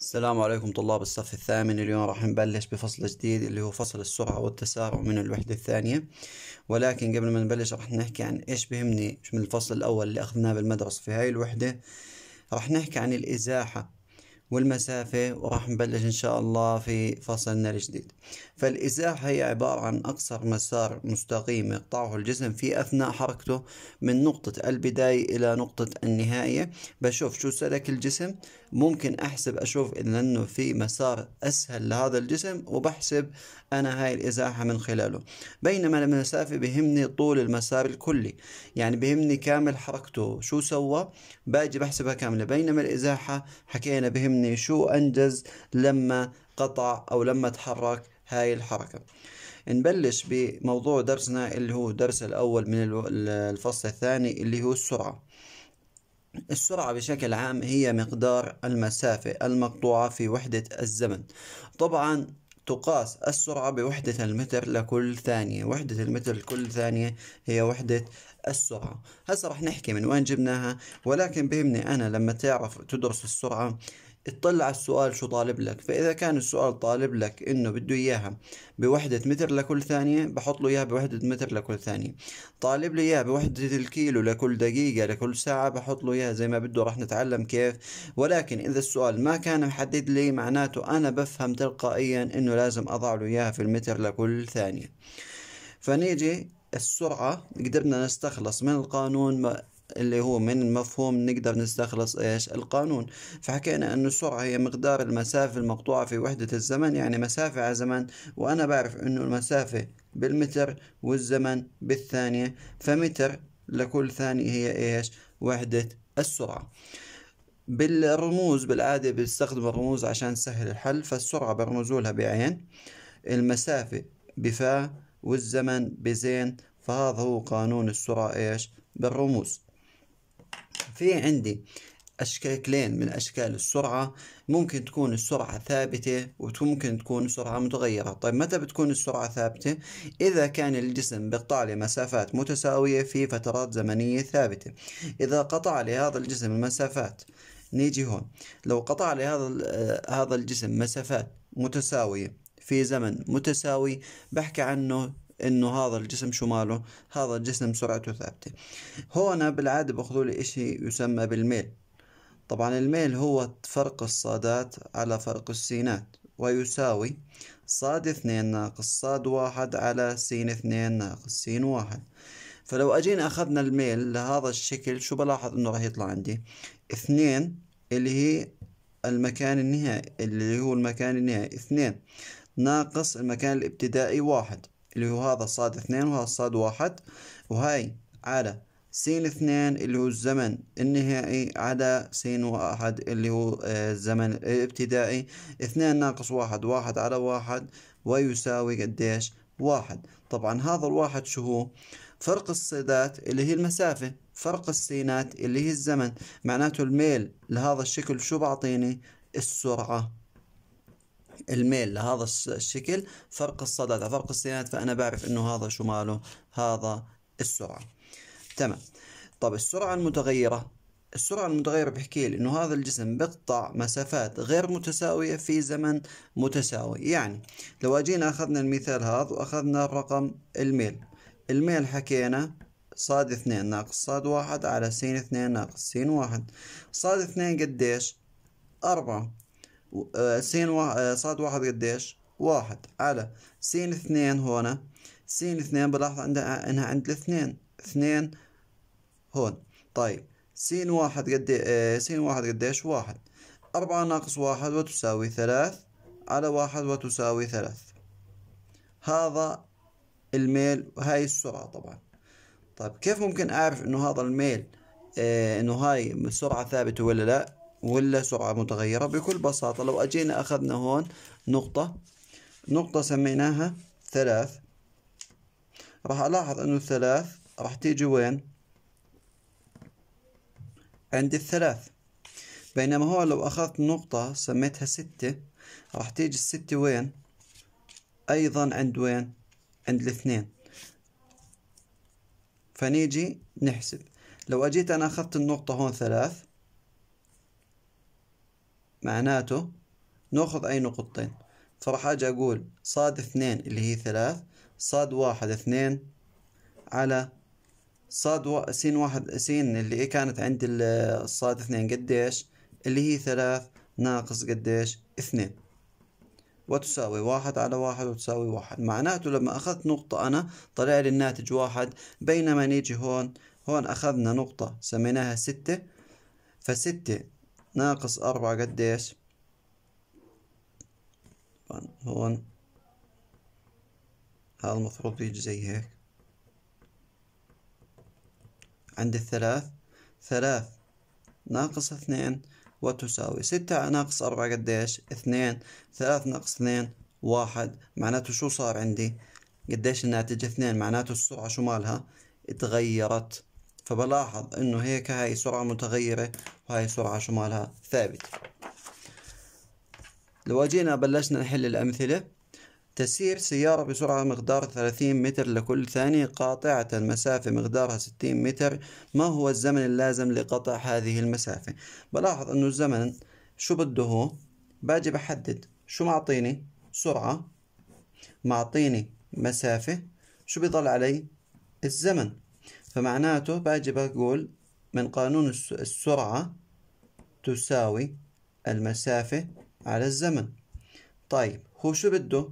السلام عليكم طلاب الصف الثامن اليوم راح نبلش بفصل جديد اللي هو فصل السرعة والتسارع من الوحدة الثانية ولكن قبل ما نبلش راح نحكي عن ايش بهمني من الفصل الاول اللي اخذناه بالمدرسة في هاي الوحدة راح نحكي عن الازاحة والمسافة وراح نبلش إن شاء الله في فصلنا الجديد فالإزاحة هي عبارة عن أقصر مسار مستقيم يقطعه الجسم في أثناء حركته من نقطة البداية إلى نقطة النهاية بشوف شو سلك الجسم ممكن أحسب أشوف إذا إنه في مسار أسهل لهذا الجسم وبحسب أنا هاي الإزاحة من خلاله بينما المسافة بهمني طول المسار الكلي يعني بهمني كامل حركته شو سوى باجي بحسبها كاملة بينما الإزاحة حكينا بهمني عني شو أنجز لما قطع أو لما تحرك هاي الحركة نبلش بموضوع درسنا اللي هو الدرس الأول من الفصل الثاني اللي هو السرعة السرعة بشكل عام هي مقدار المسافة المقطوعة في وحدة الزمن طبعا تقاس السرعة بوحدة المتر لكل ثانية وحدة المتر لكل ثانية هي وحدة السرعة هسا رح نحكي من وين جبناها ولكن بهمني أنا لما تعرف تدرس السرعة اطلع على السؤال شو طالب لك فإذا كان السؤال طالب لك إنه بده إياها بوحدة متر لكل ثانية بحط له إياها بوحدة متر لكل ثانية طالب لي إياها بوحدة الكيلو لكل دقيقة لكل ساعة بحط له إياها زي ما بده راح نتعلم كيف ولكن إذا السؤال ما كان محدد لي معناته أنا بفهم تلقائيا إنه لازم أضع له إياها في المتر لكل ثانية فنيجي السرعة قدرنا نستخلص من القانون اللي هو من مفهوم نقدر نستخلص ايش القانون فحكينا ان السرعة هي مقدار المسافة المقطوعة في وحدة الزمن يعني مسافة على زمن وانا بعرف انه المسافة بالمتر والزمن بالثانية فمتر لكل ثانية هي ايش وحدة السرعة بالرموز بالعادة بيستخدم الرموز عشان سهل الحل فالسرعة برمزولها بعين المسافة بفا والزمن بزين فهذا هو قانون السرعة ايش بالرموز في عندي أشكالين من أشكال السرعة ممكن تكون السرعة ثابتة وممكن تكون سرعة متغيرة طيب متى بتكون السرعة ثابتة؟ إذا كان الجسم بيقطع لي مسافات متساوية في فترات زمنية ثابتة إذا قطع لي هذا الجسم المسافات نيجي هون لو قطع لي هذا آه، هذا الجسم مسافات متساوية في زمن متساوي بحكي عنه انه هذا الجسم شو ماله هذا الجسم سرعته ثابته هون بالعاده باخذوا لي اشي يسمى بالميل طبعا الميل هو فرق الصادات على فرق السينات ويساوي صاد اثنين ناقص صاد واحد على سين اثنين ناقص سين واحد فلو اجينا اخذنا الميل لهذا الشكل شو بلاحظ انه راح يطلع عندي اثنين اللي هي المكان النهائي اللي هو المكان النهائي اثنين ناقص المكان الابتدائي واحد اللي هو هذا صاد اثنين وهذا صاد واحد وهاي على سين اثنين اللي هو الزمن النهائي على سين واحد اللي هو الزمن آه، الابتدائي اثنين ناقص واحد واحد على واحد ويساوي قديش واحد طبعا هذا الواحد شو هو فرق الصيدات اللي هي المسافة فرق السينات اللي هي الزمن معناته الميل لهذا الشكل شو بعطيني السرعة الميل لهذا الشكل فرق الصدى على فرق السينات فأنا بعرف إنه هذا شو ماله هذا السرعة تمام طب السرعة المتغيرة السرعة المتغيرة بحكي لي إنه هذا الجسم بقطع مسافات غير متساوية في زمن متساوي يعني لو أجينا أخذنا المثال هذا وأخذنا الرقم الميل الميل حكينا صاد اثنين ناقص صاد واحد على سين اثنين ناقص سين واحد صاد اثنين قديش أربعة آه، س واحد آه، صاد واحد قديش واحد على س اثنين هون س اثنين بلاحظ عندها انها عند الاثنين اثنين هون طيب س واحد قد آه، س واحد قديش واحد أربعة ناقص واحد وتساوي ثلاث على واحد وتساوي ثلاث هذا الميل وهاي السرعة طبعا طيب كيف ممكن أعرف إنه هذا الميل إنه هاي سرعة ثابتة ولا لأ ولا سرعة متغيرة بكل بساطة لو أجينا أخذنا هون نقطة نقطة سميناها ثلاث راح ألاحظ أنه الثلاث راح تيجي وين عند الثلاث بينما هو لو أخذت نقطة سميتها ستة راح تيجي الستة وين أيضا عند وين عند الاثنين فنيجي نحسب لو أجيت أنا أخذت النقطة هون ثلاث معناته ناخذ أي نقطتين فراح أجي أقول صاد اثنين اللي هي ثلاث صاد واحد اثنين على صاد و... سين واحد سين اللي إيه كانت عند الصاد اثنين قديش اللي هي ثلاث ناقص قديش اثنين وتساوي واحد على واحد وتساوي واحد معناته لما أخذت نقطة أنا طلع لي الناتج واحد بينما نيجي هون هون أخذنا نقطة سميناها ستة فستة ناقص أربعة قديش طبعا هون هذا المفروض يجي زي هيك عند الثلاث ثلاث ناقص اثنين وتساوي ستة ناقص أربعة قديش اثنين ثلاث ناقص اثنين واحد معناته شو صار عندي قديش الناتج اثنين معناته السرعة شو مالها اتغيرت فبلاحظ انه هيك هاي سرعة متغيرة وهاي سرعة شو مالها ثابتة لو اجينا بلشنا نحل الامثلة تسير سيارة بسرعة مقدار 30 متر لكل ثانية قاطعة مسافة مقدارها 60 متر ما هو الزمن اللازم لقطع هذه المسافة بلاحظ انه الزمن شو بده هو باجي بحدد شو معطيني سرعة معطيني مسافة شو بيضل علي الزمن فمعناته باجي بقول من قانون السرعة تساوي المسافة على الزمن طيب هو شو بده؟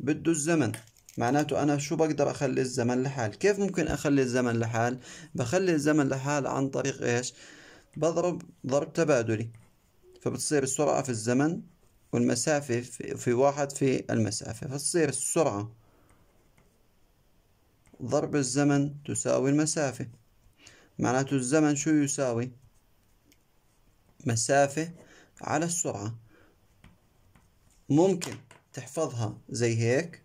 بده الزمن معناته أنا شو بقدر أخلي الزمن لحال كيف ممكن أخلي الزمن لحال؟ بخلي الزمن لحال عن طريق إيش؟ بضرب ضرب تبادلي فبتصير السرعة في الزمن والمسافة في واحد في المسافة فتصير السرعة ضرب الزمن تساوي المسافة معناته الزمن شو يساوي مسافة على السرعة ممكن تحفظها زي هيك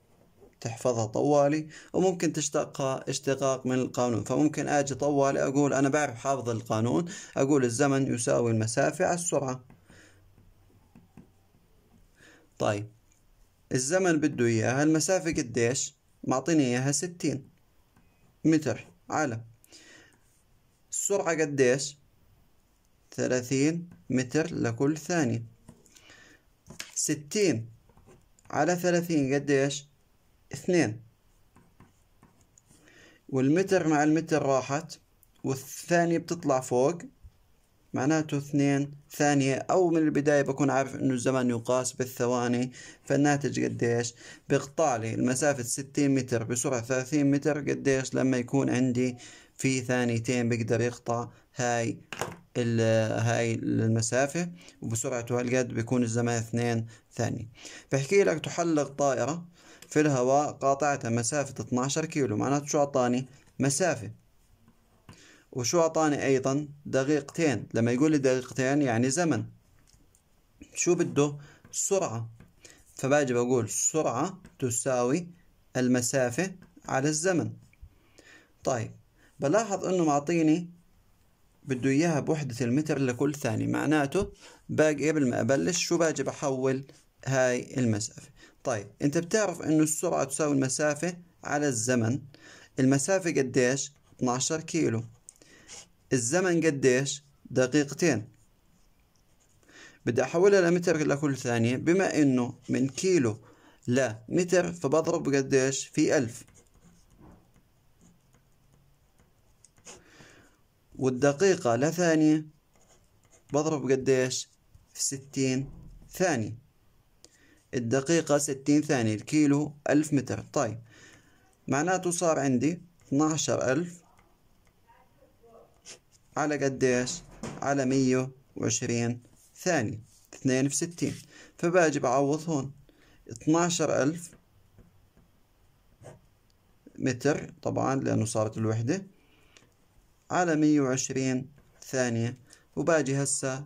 تحفظها طوالي وممكن تشتقها اشتقاق من القانون فممكن اجي طوالي اقول انا بعرف حافظ القانون اقول الزمن يساوي المسافة على السرعة طيب الزمن بده اياها المسافة قديش معطيني اياها ستين متر على السرعة قديش ثلاثين متر لكل ثانية ستين على ثلاثين قديش اثنين والمتر مع المتر راحت والثانية بتطلع فوق معناته اثنين ثانية أو من البداية بكون عارف إنه الزمن يقاس بالثواني فالناتج قديش بيقطع لي المسافة ستين متر بسرعة ثلاثين متر قديش لما يكون عندي في ثانيتين بقدر يقطع هاي هاي المسافة وبسرعته هالقد بيكون الزمان اثنين ثانية بحكي لك تحلق طائرة في الهواء قاطعتها مسافة 12 كيلو معناته شو أعطاني مسافة وشو أعطاني أيضا دقيقتين لما يقول لي دقيقتين يعني زمن شو بده سرعة فباجي بقول سرعة تساوي المسافة على الزمن طيب بلاحظ انه معطيني بده اياها بوحدة المتر لكل ثانية معناته باقي قبل ما ابلش شو باجي بحول هاي المسافة طيب انت بتعرف انه السرعة تساوي المسافة على الزمن المسافة قديش 12 كيلو الزمن قديش دقيقتين بدي أحولها لمتر لكل ثانية بما إنه من كيلو لمتر فبضرب قديش في ألف والدقيقة لثانية بضرب قديش في ستين ثانية الدقيقة ستين ثانية الكيلو ألف متر طيب معناته صار عندي اتناشر ألف على قد ايش؟ على مية وعشرين ثانية اثنين في ستين فباجي بعوض هون اتناشر ألف متر طبعا لأنه صارت الوحدة على مية وعشرين ثانية وباجي هسا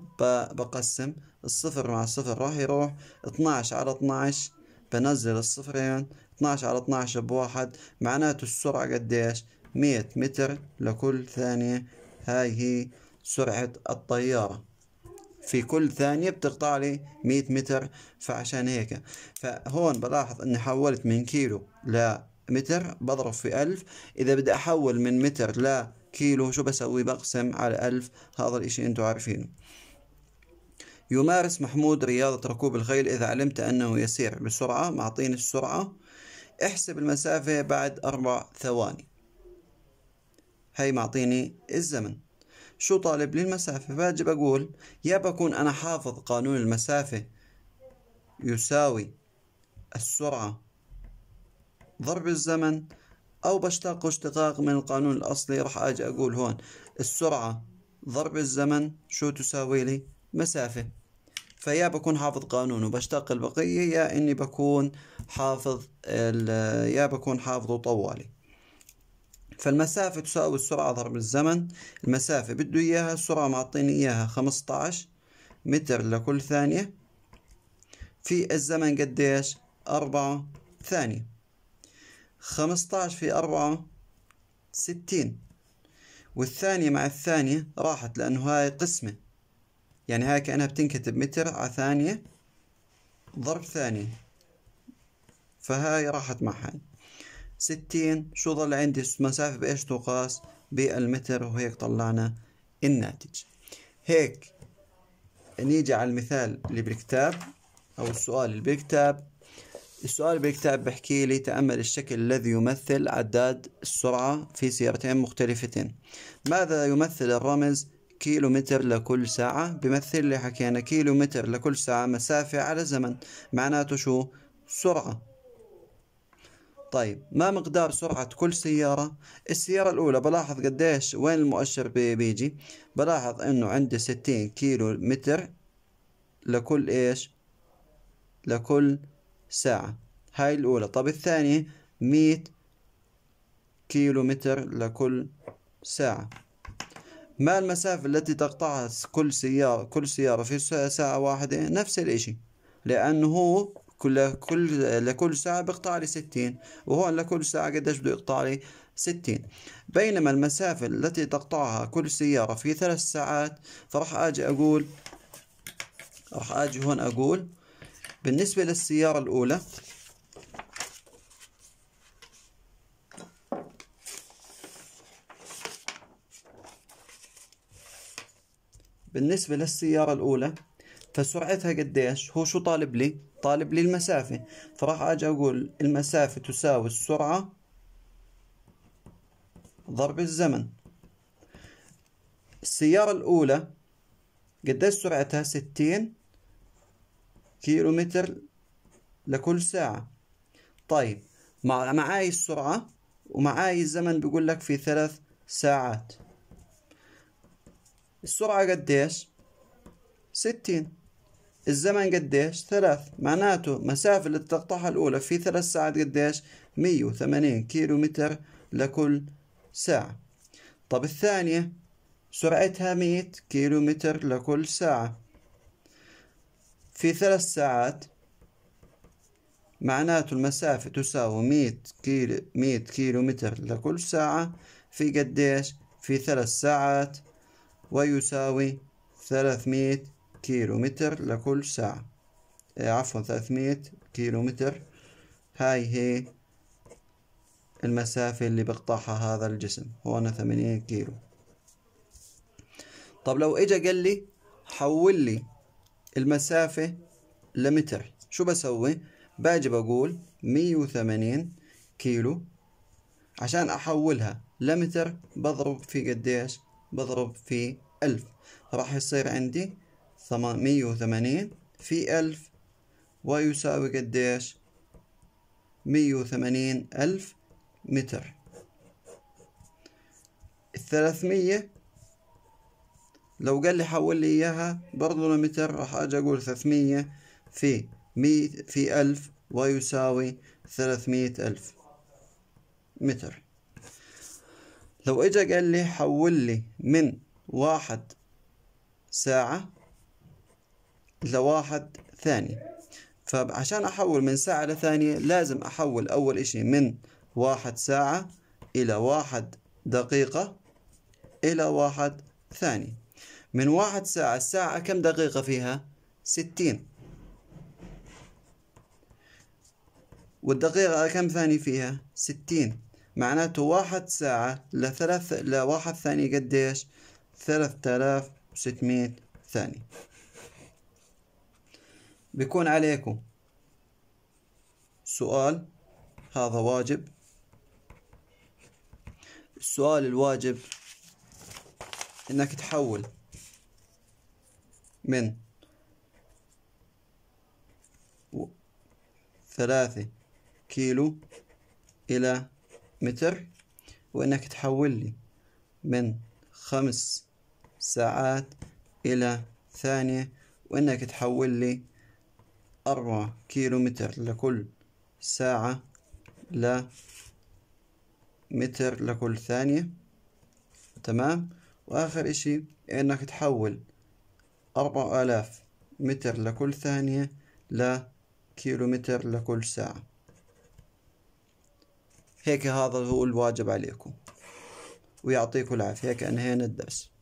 بقسم الصفر مع الصفر راح يروح اتناعش على اتناعش بنزل الصفرين اتناعش على اتناعش بواحد معناته السرعة قديش مية متر لكل ثانية هاي هي سرعة الطيارة في كل ثانية بتقطع لي 100 متر فعشان هيك فهون بلاحظ اني حولت من كيلو لمتر بضرب في ألف إذا بدي أحول من متر لكيلو شو بسوي بقسم على ألف هذا الإشي أنتوا عارفينه يمارس محمود رياضة ركوب الخيل إذا علمت أنه يسير بسرعة معطيني السرعة احسب المسافة بعد أربع ثواني هاي معطيني الزمن شو طالب لي المسافة فأجي بقول يا بكون أنا حافظ قانون المسافة يساوي السرعة ضرب الزمن أو بشتاق اشتقاق من القانون الأصلي راح أجي أقول هون السرعة ضرب الزمن شو تساوي لي مسافة فيا بكون حافظ قانون وبشتاق البقية يا إني بكون حافظ يا بكون حافظه طوالي فالمسافة تساوي السرعة ضرب الزمن المسافة بده إياها السرعة معطيني إياها 15 متر لكل ثانية في الزمن قديش أربعة ثانية عشر في أربعة ستين والثانية مع الثانية راحت لأنه هاي قسمة يعني هاي كأنها بتنكتب متر على ثانية ضرب ثانية فهاي راحت مع هاي ستين شو ظل عندي مسافة بإيش تقاس بالمتر وهيك طلعنا الناتج هيك نيجي على المثال اللي بالكتاب أو السؤال اللي بالكتاب السؤال بالكتاب بحكي لي تأمل الشكل الذي يمثل عداد السرعة في سيارتين مختلفتين ماذا يمثل الرمز كيلو متر لكل ساعة بمثل اللي حكينا كيلو متر لكل ساعة مسافة على زمن معناته شو سرعة طيب ما مقدار سرعة كل سيارة السيارة الأولى بلاحظ قديش وين المؤشر بيجي بلاحظ أنه عندي ستين كيلو متر لكل إيش لكل ساعة هاي الأولى طب الثانية مية كيلو متر لكل ساعة ما المسافة التي تقطعها كل سيارة كل سيارة في ساعة واحدة نفس الإشي لأنه هو كل كل لكل ساعة بيقطع لي ستين وهون لكل ساعة قديش بده يقطع لي ستين بينما المسافة التي تقطعها كل سيارة في ثلاث ساعات فراح أجي أقول راح أجي هون أقول بالنسبة للسيارة الأولى بالنسبة للسيارة الأولى فسرعتها قديش هو شو طالب لي الطالب للمسافة فراح أجي أقول المسافة تساوي السرعة ضرب الزمن السيارة الأولى قديش سرعتها ستين كيلو متر لكل ساعة طيب معاي السرعة ومعاي الزمن بيقول لك في ثلاث ساعات السرعة قديش ستين الزمن قديش ثلاث معناته مسافة للتقطعها الأولى في ثلاث ساعات قديش مية وثمانين كيلو متر لكل ساعة طب الثانية سرعتها مية كيلو متر لكل ساعة في ثلاث ساعات معناته المسافة تساوي مية كيلو, مية كيلو متر لكل ساعة في قديش في ثلاث ساعات ويساوي ثلاثمية كيلو متر لكل ساعة آه، عفوا ثلاثمية كيلو متر هاي هي المسافة اللي بقطعها هذا الجسم هون ثمانين كيلو طب لو اجا قال لي حول لي المسافة لمتر شو بسوي باجي بقول مية وثمانين كيلو عشان احولها لمتر بضرب في قديش بضرب في ألف راح يصير عندي مية وثمانين في ألف ويساوي قديش مية وثمانين ألف متر الثلاثمية لو قال لي حول لي إياها برضو لمتر راح أجي أقول ثلاثمية في مية في ألف ويساوي ثلاثمية ألف متر لو إجا قال لي حول لي من واحد ساعة لواحد ثاني فعشان أحول من ساعة لثانية لازم أحول أول إشي من واحد ساعة إلى واحد دقيقة إلى واحد ثاني من واحد ساعة الساعة كم دقيقة فيها؟ ستين والدقيقة كم ثاني فيها؟ ستين معناته واحد ساعة لثلاث لواحد ثانية قديش؟ ثلاث آلاف وستمية ثانية بيكون عليكم سؤال هذا واجب السؤال الواجب انك تحول من ثلاثة كيلو إلى متر وإنك تحول لي من خمس ساعات إلى ثانية وإنك تحول لي أربعة كيلو متر لكل ساعة ل متر لكل ثانية تمام وآخر إشي إنك تحول أربعة آلاف متر لكل ثانية كيلو متر لكل ساعة هيك هذا هو الواجب عليكم ويعطيكم العافية هيك أنهينا الدرس